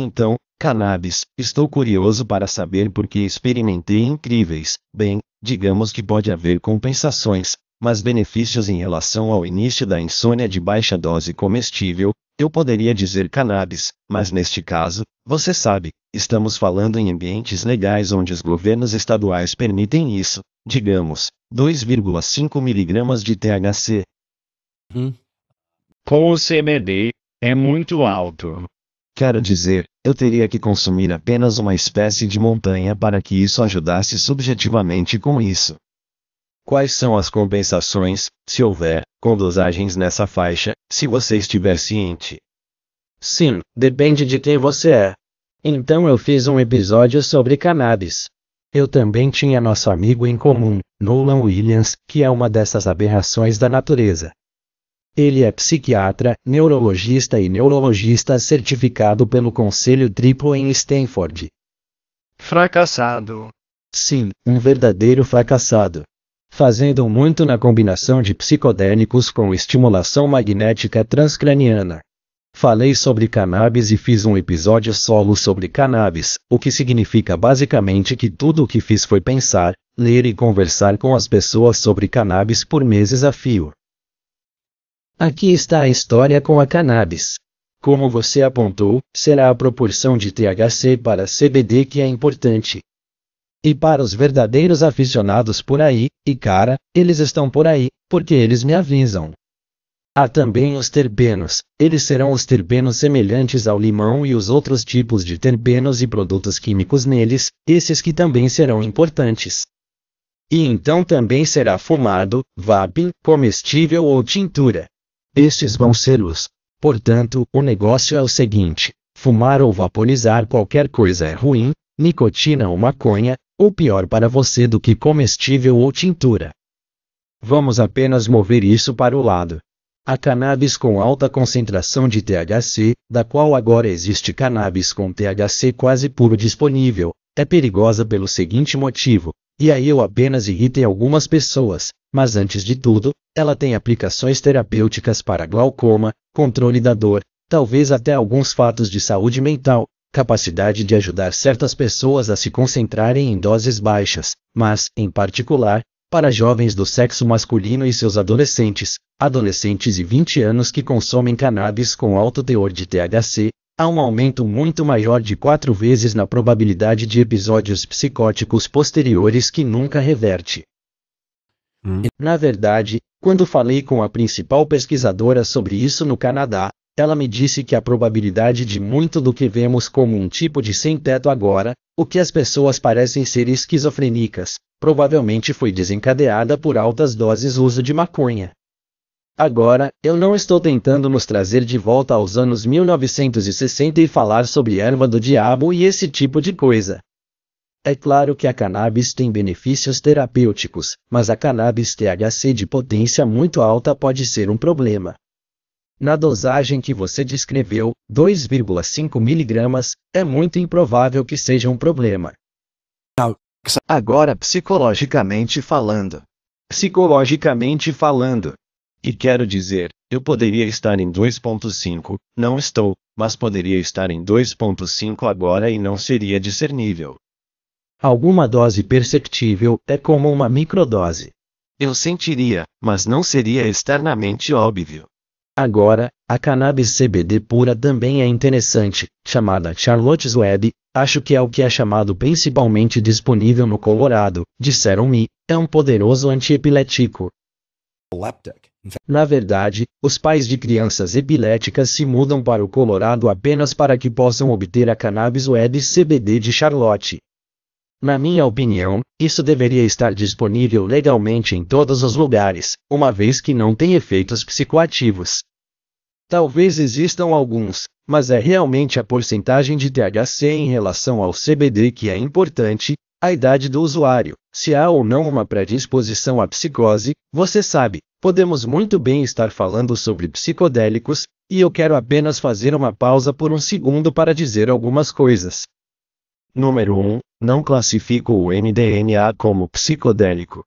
Então, cannabis, estou curioso para saber porque experimentei incríveis, bem, digamos que pode haver compensações, mas benefícios em relação ao início da insônia de baixa dose comestível, eu poderia dizer cannabis, mas neste caso, você sabe, estamos falando em ambientes legais onde os governos estaduais permitem isso, digamos, 2,5 miligramas de THC. Hum. Com o CBD, é muito alto. Quero dizer, eu teria que consumir apenas uma espécie de montanha para que isso ajudasse subjetivamente com isso. Quais são as compensações, se houver, com dosagens nessa faixa, se você estiver ciente? Sim, depende de quem você é. Então eu fiz um episódio sobre cannabis. Eu também tinha nosso amigo em comum, Nolan Williams, que é uma dessas aberrações da natureza. Ele é psiquiatra, neurologista e neurologista certificado pelo Conselho Triplo em Stanford. Fracassado. Sim, um verdadeiro fracassado. Fazendo muito na combinação de psicodélicos com estimulação magnética transcraniana. Falei sobre cannabis e fiz um episódio solo sobre cannabis, o que significa basicamente que tudo o que fiz foi pensar, ler e conversar com as pessoas sobre cannabis por meses a fio. Aqui está a história com a cannabis. Como você apontou, será a proporção de THC para CBD que é importante. E para os verdadeiros aficionados por aí, e cara, eles estão por aí, porque eles me avisam. Há também os terbenos, eles serão os terbenos semelhantes ao limão e os outros tipos de terbenos e produtos químicos neles, esses que também serão importantes. E então também será fumado, vaping, comestível ou tintura. Estes vão ser os. Portanto, o negócio é o seguinte: fumar ou vaporizar qualquer coisa é ruim, nicotina ou maconha, ou pior para você do que comestível ou tintura. Vamos apenas mover isso para o lado. A cannabis com alta concentração de THC, da qual agora existe cannabis com THC quase puro disponível, é perigosa pelo seguinte motivo, e aí eu apenas irritei algumas pessoas, mas antes de tudo, ela tem aplicações terapêuticas para glaucoma, controle da dor, talvez até alguns fatos de saúde mental, capacidade de ajudar certas pessoas a se concentrarem em doses baixas, mas, em particular, para jovens do sexo masculino e seus adolescentes, adolescentes de 20 anos que consomem cannabis com alto teor de THC, há um aumento muito maior de quatro vezes na probabilidade de episódios psicóticos posteriores que nunca reverte. Hum. Na verdade, quando falei com a principal pesquisadora sobre isso no Canadá, ela me disse que a probabilidade de muito do que vemos como um tipo de sem-teto agora, o que as pessoas parecem ser esquizofrênicas, provavelmente foi desencadeada por altas doses uso de maconha. Agora, eu não estou tentando nos trazer de volta aos anos 1960 e falar sobre erva do diabo e esse tipo de coisa. É claro que a cannabis tem benefícios terapêuticos, mas a cannabis THC de potência muito alta pode ser um problema. Na dosagem que você descreveu, 2,5 mg, é muito improvável que seja um problema. Agora psicologicamente falando. Psicologicamente falando. E quero dizer, eu poderia estar em 2.5, não estou, mas poderia estar em 2.5 agora e não seria discernível. Alguma dose perceptível é como uma microdose. Eu sentiria, mas não seria externamente óbvio. Agora, a cannabis CBD pura também é interessante, chamada Charlotte's Web, acho que é o que é chamado principalmente disponível no Colorado, disseram-me, é um poderoso antiepilético. Na verdade, os pais de crianças epiléticas se mudam para o Colorado apenas para que possam obter a cannabis web CBD de Charlotte. Na minha opinião, isso deveria estar disponível legalmente em todos os lugares, uma vez que não tem efeitos psicoativos. Talvez existam alguns, mas é realmente a porcentagem de THC em relação ao CBD que é importante, a idade do usuário, se há ou não uma predisposição à psicose, você sabe, podemos muito bem estar falando sobre psicodélicos, e eu quero apenas fazer uma pausa por um segundo para dizer algumas coisas. Número 1. Um, não classifico o MDMA como psicodélico.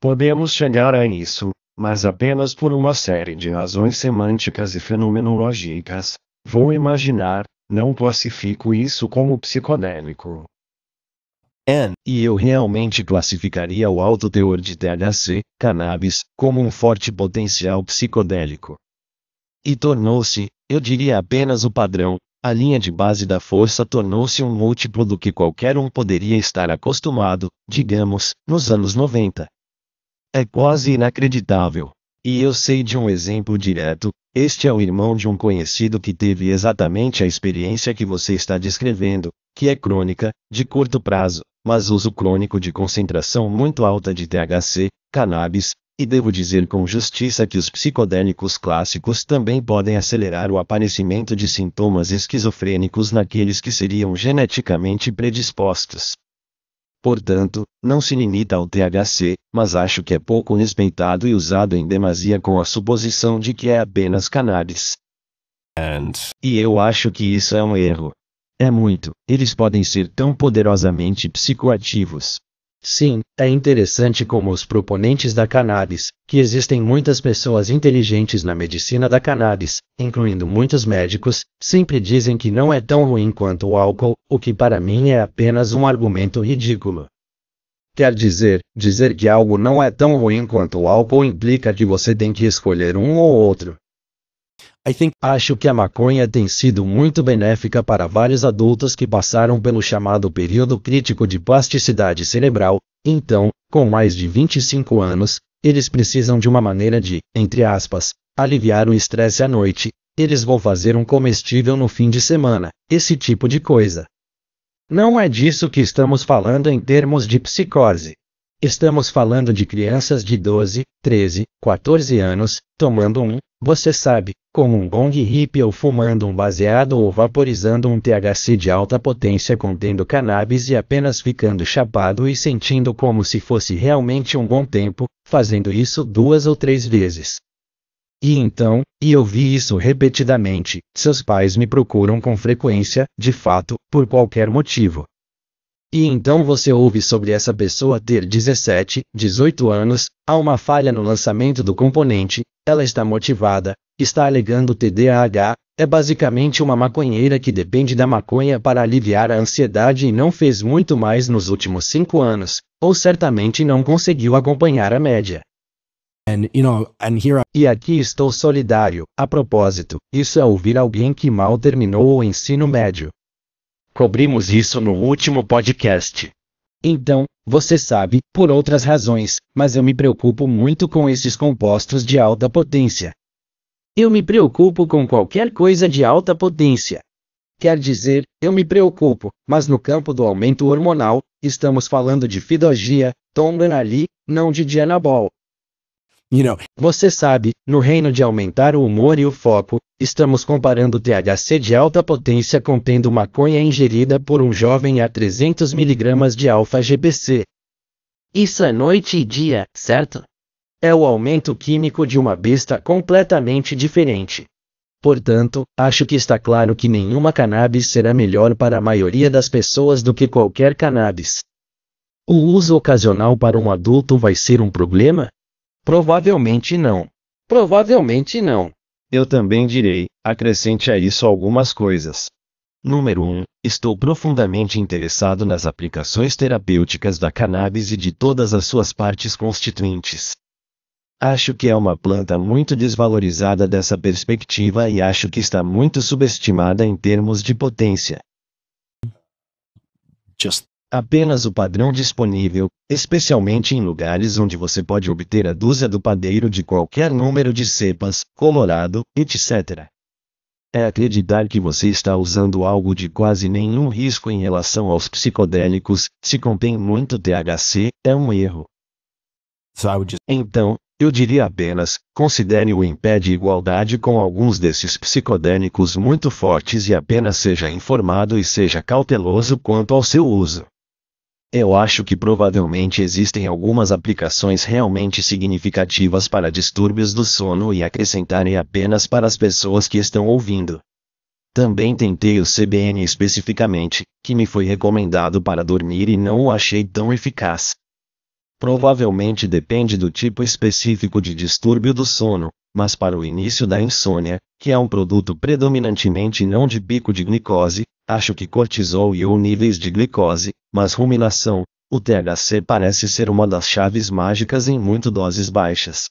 Podemos chegar a isso, mas apenas por uma série de razões semânticas e fenomenológicas. Vou imaginar, não classifico isso como psicodélico. N. E eu realmente classificaria o alto teor de THC, cannabis, como um forte potencial psicodélico. E tornou-se, eu diria apenas o padrão, a linha de base da força tornou-se um múltiplo do que qualquer um poderia estar acostumado, digamos, nos anos 90. É quase inacreditável. E eu sei de um exemplo direto, este é o irmão de um conhecido que teve exatamente a experiência que você está descrevendo, que é crônica, de curto prazo, mas uso crônico de concentração muito alta de THC, cannabis, e devo dizer com justiça que os psicodélicos clássicos também podem acelerar o aparecimento de sintomas esquizofrênicos naqueles que seriam geneticamente predispostos. Portanto, não se limita ao THC, mas acho que é pouco respeitado e usado em demasia com a suposição de que é apenas cannabis. And... E eu acho que isso é um erro. É muito, eles podem ser tão poderosamente psicoativos, Sim, é interessante como os proponentes da cannabis, que existem muitas pessoas inteligentes na medicina da cannabis, incluindo muitos médicos, sempre dizem que não é tão ruim quanto o álcool, o que para mim é apenas um argumento ridículo. Quer dizer, dizer que algo não é tão ruim quanto o álcool implica que você tem que escolher um ou outro. Think, acho que a maconha tem sido muito benéfica para vários adultos que passaram pelo chamado período crítico de plasticidade cerebral, então, com mais de 25 anos, eles precisam de uma maneira de, entre aspas, aliviar o estresse à noite, eles vão fazer um comestível no fim de semana, esse tipo de coisa. Não é disso que estamos falando em termos de psicose. Estamos falando de crianças de 12, 13, 14 anos, tomando um, você sabe, como um gong hippie ou fumando um baseado ou vaporizando um THC de alta potência contendo cannabis e apenas ficando chapado e sentindo como se fosse realmente um bom tempo, fazendo isso duas ou três vezes. E então, e eu vi isso repetidamente, seus pais me procuram com frequência, de fato, por qualquer motivo. E então você ouve sobre essa pessoa ter 17, 18 anos, há uma falha no lançamento do componente, ela está motivada, está alegando TDAH, é basicamente uma maconheira que depende da maconha para aliviar a ansiedade e não fez muito mais nos últimos 5 anos, ou certamente não conseguiu acompanhar a média. And, you know, and I... E aqui estou solidário. A propósito, isso é ouvir alguém que mal terminou o ensino médio. Cobrimos isso no último podcast. Então, você sabe, por outras razões, mas eu me preocupo muito com esses compostos de alta potência. Eu me preocupo com qualquer coisa de alta potência. Quer dizer, eu me preocupo, mas no campo do aumento hormonal, estamos falando de fidogia, Tomlanali, não de Dianabol. You know. Você sabe, no reino de aumentar o humor e o foco, estamos comparando THC de alta potência contendo maconha ingerida por um jovem a 300mg de alfa-GBC. Isso é noite e dia, certo? É o aumento químico de uma besta completamente diferente. Portanto, acho que está claro que nenhuma cannabis será melhor para a maioria das pessoas do que qualquer cannabis. O uso ocasional para um adulto vai ser um problema? Provavelmente não. Provavelmente não. Eu também direi, acrescente a isso algumas coisas. Número 1. Estou profundamente interessado nas aplicações terapêuticas da cannabis e de todas as suas partes constituintes. Acho que é uma planta muito desvalorizada dessa perspectiva e acho que está muito subestimada em termos de potência. Just apenas o padrão disponível, especialmente em lugares onde você pode obter a dúzia do padeiro de qualquer número de cepas, colorado, etc. É acreditar que você está usando algo de quase nenhum risco em relação aos psicodélicos, se contém muito THC, é um erro. Saúde. Então, eu diria apenas, considere o em pé de igualdade com alguns desses psicodélicos muito fortes e apenas seja informado e seja cauteloso quanto ao seu uso. Eu acho que provavelmente existem algumas aplicações realmente significativas para distúrbios do sono e acrescentarem apenas para as pessoas que estão ouvindo. Também tentei o CBN especificamente, que me foi recomendado para dormir e não o achei tão eficaz. Provavelmente depende do tipo específico de distúrbio do sono, mas para o início da insônia, que é um produto predominantemente não de pico de glicose, Acho que cortisol e ou níveis de glicose, mas ruminação, o THC parece ser uma das chaves mágicas em muito doses baixas.